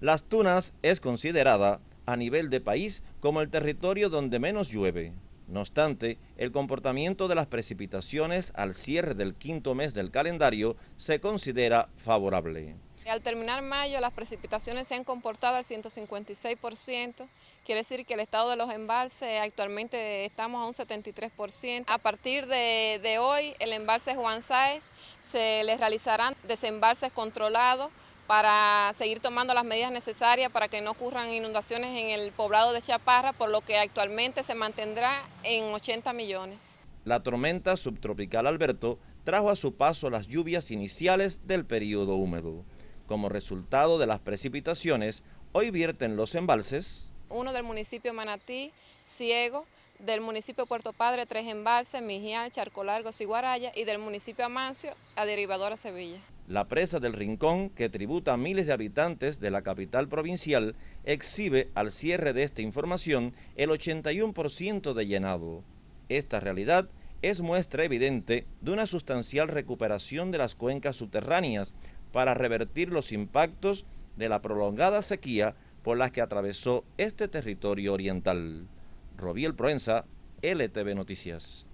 Las Tunas es considerada a nivel de país como el territorio donde menos llueve. No obstante, el comportamiento de las precipitaciones al cierre del quinto mes del calendario se considera favorable. Al terminar mayo, las precipitaciones se han comportado al 156%, Quiere decir que el estado de los embalses actualmente estamos a un 73%. A partir de, hoy, el embalse Juan Sáez se les realizarán desembalses controlados para seguir tomando las medidas necesarias para que no ocurran inundaciones en el poblado de Chaparra, por lo que actualmente se mantendrá en 80 millones. La tormenta subtropical Alberto trajo a su paso las lluvias iniciales del periodo húmedo. Como resultado de las precipitaciones, hoy vierten los embalses uno del municipio Manatí, Ciego, del municipio Puerto Padre, Tres Embalse, Mijial, Charco Largo, Ciguaraya y del municipio Amancio a Derivadora Sevilla. La presa del Rincón, que tributa a miles de habitantes de la capital provincial, exhibe al cierre de esta información el 81% de llenado. Esta realidad es muestra evidente de una sustancial recuperación de las cuencas subterráneas para revertir los impactos de la prolongada sequía por las que atravesó este territorio oriental. Robiel Proenza, LTV Noticias.